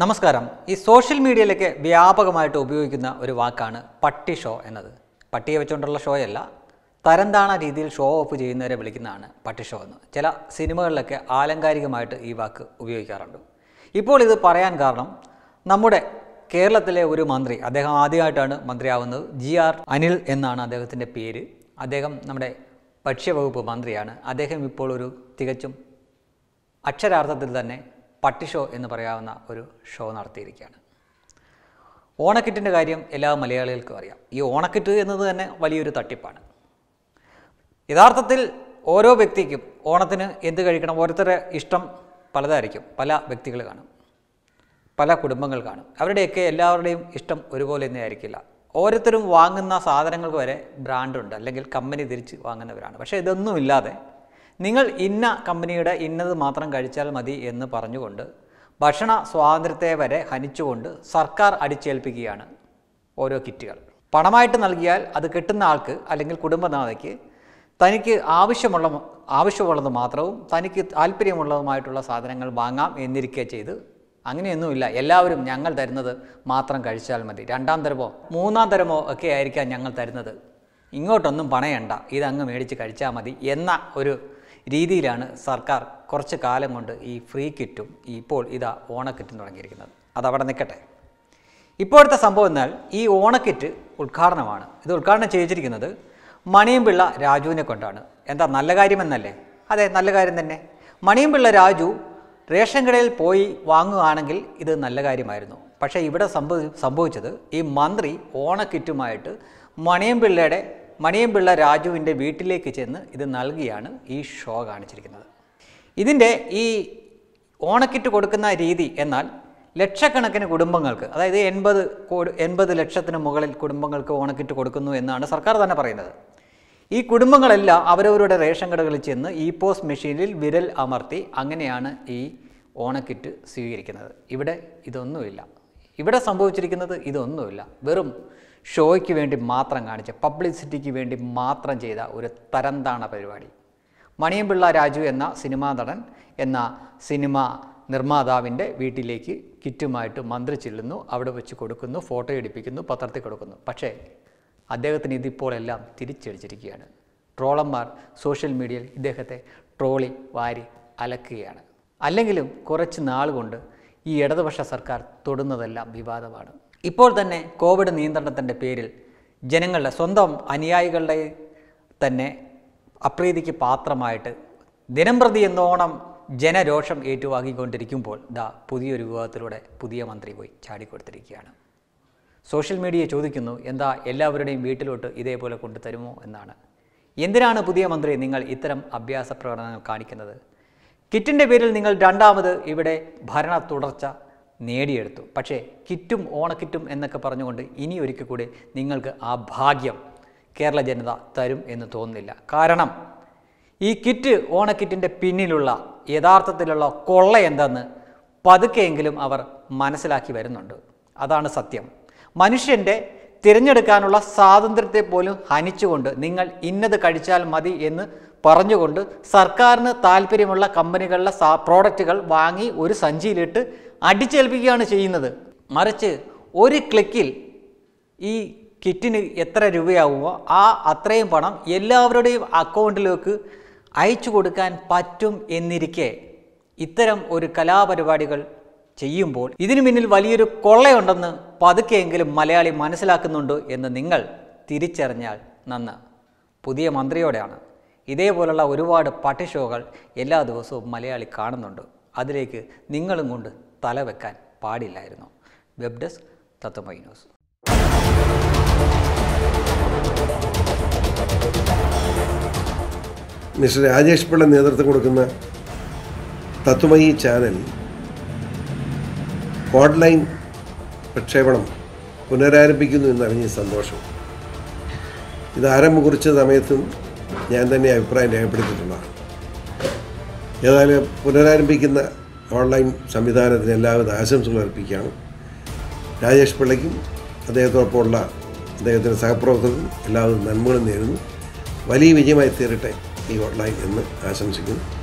നമസ്കാരം ഈ സോഷ്യൽ മീഡിയയിലേക്ക് വ്യാപകമായിട്ട് ഉപയോഗിക്കുന്ന ഒരു വാക്കാണ് പട്ടി ഷോ എന്നത് പട്ടിയെ വെച്ചുകൊണ്ടുള്ള ഷോയല്ല തരംതാണ രീതിയിൽ ഷോ ഓഫ് ചെയ്യുന്നവരെ വിളിക്കുന്നതാണ് പട്ടി ഷോ എന്ന് ചില സിനിമകളിലൊക്കെ ആലങ്കാരികമായിട്ട് ഈ വാക്ക് ഉപയോഗിക്കാറുണ്ട് ഇപ്പോൾ ഇത് പറയാൻ കാരണം നമ്മുടെ കേരളത്തിലെ ഒരു മന്ത്രി അദ്ദേഹം ആദ്യമായിട്ടാണ് മന്ത്രിയാവുന്നത് ജി ആർ അനിൽ എന്നാണ് അദ്ദേഹത്തിൻ്റെ പേര് അദ്ദേഹം നമ്മുടെ ഭക്ഷ്യവകുപ്പ് മന്ത്രിയാണ് അദ്ദേഹം ഇപ്പോൾ ഒരു തികച്ചും അക്ഷരാർത്ഥത്തിൽ തന്നെ പട്ടി ഷോ എന്ന് പറയാവുന്ന ഒരു ഷോ നടത്തിയിരിക്കുകയാണ് ഓണക്കിറ്റിൻ്റെ കാര്യം എല്ലാ മലയാളികൾക്കും അറിയാം ഈ ഓണക്കിറ്റ് എന്നത് തന്നെ വലിയൊരു തട്ടിപ്പാണ് യഥാർത്ഥത്തിൽ ഓരോ വ്യക്തിക്കും ഓണത്തിന് എന്ത് കഴിക്കണം ഓരോരുത്തരുടെ ഇഷ്ടം പലതായിരിക്കും പല വ്യക്തികൾ കാണും പല കുടുംബങ്ങൾ കാണും അവരുടെയൊക്കെ എല്ലാവരുടെയും ഇഷ്ടം ഒരുപോലെ തന്നെ ആയിരിക്കില്ല ഓരോരുത്തരും വാങ്ങുന്ന സാധനങ്ങൾക്ക് വരെ ബ്രാൻഡുണ്ട് അല്ലെങ്കിൽ കമ്പനി തിരിച്ച് വാങ്ങുന്നവരാണ് പക്ഷേ ഇതൊന്നുമില്ലാതെ നിങ്ങൾ ഇന്ന കമ്പനിയുടെ ഇന്നത് മാത്രം കഴിച്ചാൽ മതി എന്ന് പറഞ്ഞുകൊണ്ട് ഭക്ഷണ സ്വാതന്ത്ര്യത്തെ വരെ ഹനിച്ചുകൊണ്ട് സർക്കാർ അടിച്ചേൽപ്പിക്കുകയാണ് ഓരോ കിറ്റുകൾ പണമായിട്ട് നൽകിയാൽ അത് കിട്ടുന്ന ആൾക്ക് അല്ലെങ്കിൽ കുടുംബനാഥയ്ക്ക് തനിക്ക് ആവശ്യമുള്ള ആവശ്യമുള്ളത് മാത്രവും തനിക്ക് താല്പര്യമുള്ളതുമായിട്ടുള്ള സാധനങ്ങൾ വാങ്ങാം എന്നിരിക്കുക ചെയ്ത് അങ്ങനെയൊന്നുമില്ല എല്ലാവരും ഞങ്ങൾ തരുന്നത് മാത്രം കഴിച്ചാൽ മതി രണ്ടാം തരമോ മൂന്നാം തരമോ ഒക്കെ ആയിരിക്കാം ഞങ്ങൾ തരുന്നത് ഇങ്ങോട്ടൊന്നും പണയണ്ട ഇതങ്ങ് മേടിച്ച് കഴിച്ചാൽ മതി എന്ന ഒരു രീതിയിലാണ് സർക്കാർ കുറച്ച് കാലം കൊണ്ട് ഈ ഫ്രീ കിറ്റും ഇപ്പോൾ ഇതാ ഓണക്കിറ്റും തുടങ്ങിയിരിക്കുന്നത് അതവിടെ നിൽക്കട്ടെ ഇപ്പോഴത്തെ സംഭവം എന്നാൽ ഈ ഓണക്കിറ്റ് ഉദ്ഘാടനമാണ് ഇത് ഉദ്ഘാടനം ചെയ്തിരിക്കുന്നത് മണിയംപിള്ള രാജുവിനെ കൊണ്ടാണ് എന്താ നല്ല കാര്യമെന്നല്ലേ അതെ നല്ല കാര്യം തന്നെ മണിയംപിള്ള രാജു റേഷൻ കടയിൽ പോയി വാങ്ങുകയാണെങ്കിൽ ഇത് നല്ല കാര്യമായിരുന്നു പക്ഷേ ഇവിടെ സംഭവിച്ചത് ഈ മന്ത്രി ഓണക്കിറ്റുമായിട്ട് മണിയംപിള്ളയുടെ മണിയമ്പിള്ള രാജുവിൻ്റെ വീട്ടിലേക്ക് ചെന്ന് ഇത് നൽകിയാണ് ഈ ഷോ കാണിച്ചിരിക്കുന്നത് ഇതിൻ്റെ ഈ ഓണക്കിറ്റ് കൊടുക്കുന്ന രീതി എന്നാൽ ലക്ഷക്കണക്കിന് കുടുംബങ്ങൾക്ക് അതായത് എൺപത് കോടി എൺപത് ലക്ഷത്തിന് മുകളിൽ കുടുംബങ്ങൾക്ക് ഓണക്കിറ്റ് കൊടുക്കുന്നു എന്നാണ് സർക്കാർ തന്നെ പറയുന്നത് ഈ കുടുംബങ്ങളെല്ലാം അവരവരുടെ റേഷൻ കടകളിൽ ചെന്ന് ഈ പോസ്റ്റ് മെഷീനിൽ വിരൽ അമർത്തി അങ്ങനെയാണ് ഈ ഓണക്കിറ്റ് സ്വീകരിക്കുന്നത് ഇവിടെ ഇതൊന്നുമില്ല ഇവിടെ സംഭവിച്ചിരിക്കുന്നത് ഇതൊന്നുമില്ല വെറും ഷോയ്ക്ക് വേണ്ടി മാത്രം കാണിച്ച പബ്ലിസിറ്റിക്ക് വേണ്ടി മാത്രം ചെയ്ത ഒരു തരംതാണ പരിപാടി മണിയംപിള്ള രാജു എന്ന സിനിമാ നടൻ എന്ന സിനിമ നിർമ്മാതാവിൻ്റെ വീട്ടിലേക്ക് കിറ്റുമായിട്ട് മന്ത്രി ചെല്ലുന്നു അവിടെ വെച്ച് കൊടുക്കുന്നു ഫോട്ടോ എടുപ്പിക്കുന്നു പത്രത്തിൽ കൊടുക്കുന്നു പക്ഷേ അദ്ദേഹത്തിന് ഇതിപ്പോൾ എല്ലാം തിരിച്ചടിച്ചിരിക്കുകയാണ് ട്രോളന്മാർ സോഷ്യൽ മീഡിയയിൽ ഇദ്ദേഹത്തെ ട്രോളി വാരി അലക്കുകയാണ് അല്ലെങ്കിലും കുറച്ച് നാൾ കൊണ്ട് ഈ ഇടതുപക്ഷ സർക്കാർ തൊടുന്നതെല്ലാം വിവാദമാണ് ഇപ്പോൾ തന്നെ കോവിഡ് നിയന്ത്രണത്തിൻ്റെ പേരിൽ ജനങ്ങളുടെ സ്വന്തം അനുയായികളുടെ തന്നെ അപ്രീതിക്ക് പാത്രമായിട്ട് ദിനംപ്രതി എന്നോണം ജനരോഷം ഏറ്റുവാങ്ങിക്കൊണ്ടിരിക്കുമ്പോൾ ദാ പുതിയൊരു വിവാദത്തിലൂടെ പുതിയ മന്ത്രി പോയി ചാടിക്കൊടുത്തിരിക്കുകയാണ് സോഷ്യൽ മീഡിയ ചോദിക്കുന്നു എന്താ എല്ലാവരുടെയും വീട്ടിലോട്ട് ഇതേപോലെ കൊണ്ടുതരുമോ എന്നാണ് എന്തിനാണ് പുതിയ മന്ത്രി നിങ്ങൾ ഇത്തരം അഭ്യാസ പ്രകടനങ്ങൾ കാണിക്കുന്നത് കിറ്റിൻ്റെ പേരിൽ നിങ്ങൾ രണ്ടാമത് ഇവിടെ ഭരണ തുടർച്ച നേടിയെടുത്തു പക്ഷേ കിറ്റും ഓണക്കിറ്റും എന്നൊക്കെ പറഞ്ഞുകൊണ്ട് ഇനി ഒരിക്കൽ കൂടി നിങ്ങൾക്ക് ആ ഭാഗ്യം കേരള ജനത തരും എന്ന് തോന്നുന്നില്ല കാരണം ഈ കിറ്റ് ഓണക്കിറ്റിൻ്റെ പിന്നിലുള്ള യഥാർത്ഥത്തിലുള്ള കൊള്ള എന്തെന്ന് പതുക്കെയെങ്കിലും അവർ മനസ്സിലാക്കി വരുന്നുണ്ട് അതാണ് സത്യം മനുഷ്യൻ്റെ തിരഞ്ഞെടുക്കാനുള്ള സ്വാതന്ത്ര്യത്തെ പോലും ഹനിച്ചുകൊണ്ട് നിങ്ങൾ ഇന്നത് കഴിച്ചാൽ മതി എന്ന് പറഞ്ഞുകൊണ്ട് സർക്കാരിന് താല്പര്യമുള്ള കമ്പനികളിലെ സാ പ്രോഡക്റ്റുകൾ വാങ്ങി ഒരു സഞ്ചിയിലിട്ട് അടിച്ചേൽപ്പിക്കുകയാണ് ചെയ്യുന്നത് മറിച്ച് ഒരു ക്ലിക്കിൽ ഈ കിറ്റിന് എത്ര രൂപയാകുമോ ആ അത്രയും പണം എല്ലാവരുടെയും അക്കൗണ്ടിലേക്ക് അയച്ചു കൊടുക്കാൻ പറ്റും എന്നിരിക്കെ ഇത്തരം ഒരു കലാപരിപാടികൾ ചെയ്യുമ്പോൾ ഇതിനു മുന്നിൽ വലിയൊരു കൊള്ളയുണ്ടെന്ന് പതുക്കെയെങ്കിലും മലയാളി മനസ്സിലാക്കുന്നുണ്ട് എന്ന് നിങ്ങൾ തിരിച്ചറിഞ്ഞാൽ നന്ന് പുതിയ മന്ത്രിയോടെയാണ് ഇതേപോലുള്ള ഒരുപാട് പട്ടി ഷോകൾ എല്ലാ ദിവസവും മലയാളി കാണുന്നുണ്ട് അതിലേക്ക് നിങ്ങളും കൊണ്ട് തല വെക്കാൻ പാടില്ലായിരുന്നു വെബ് ഡെസ്ക് തത്വമൈ ന്യൂസ് മിസ്റ്റർ രാജേഷ് നേതൃത്വം കൊടുക്കുന്ന ചാനൽ ഓൺലൈൻ പ്രക്ഷേപണം പുനരാരംഭിക്കുന്നു സന്തോഷം ഇത് കുറിച്ച സമയത്തും ഞാൻ തന്നെ അഭിപ്രായം രേഖപ്പെടുത്തിയിട്ടുള്ളതാണ് ഏതായാലും പുനരാരംഭിക്കുന്ന ഓൺലൈൻ സംവിധാനത്തിന് എല്ലാവിധ ആശംസകൾ അർപ്പിക്കുകയാണ് രാജേഷ് പിള്ളയ്ക്കും അദ്ദേഹത്തോടൊപ്പമുള്ള അദ്ദേഹത്തിൻ്റെ സഹപ്രവർത്തകർക്കും എല്ലാവിധ നന്മകളും നേരുന്നു വലിയ വിജയമായി തീരട്ടെ ഈ ഓൺലൈൻ എന്ന് ആശംസിക്കുന്നു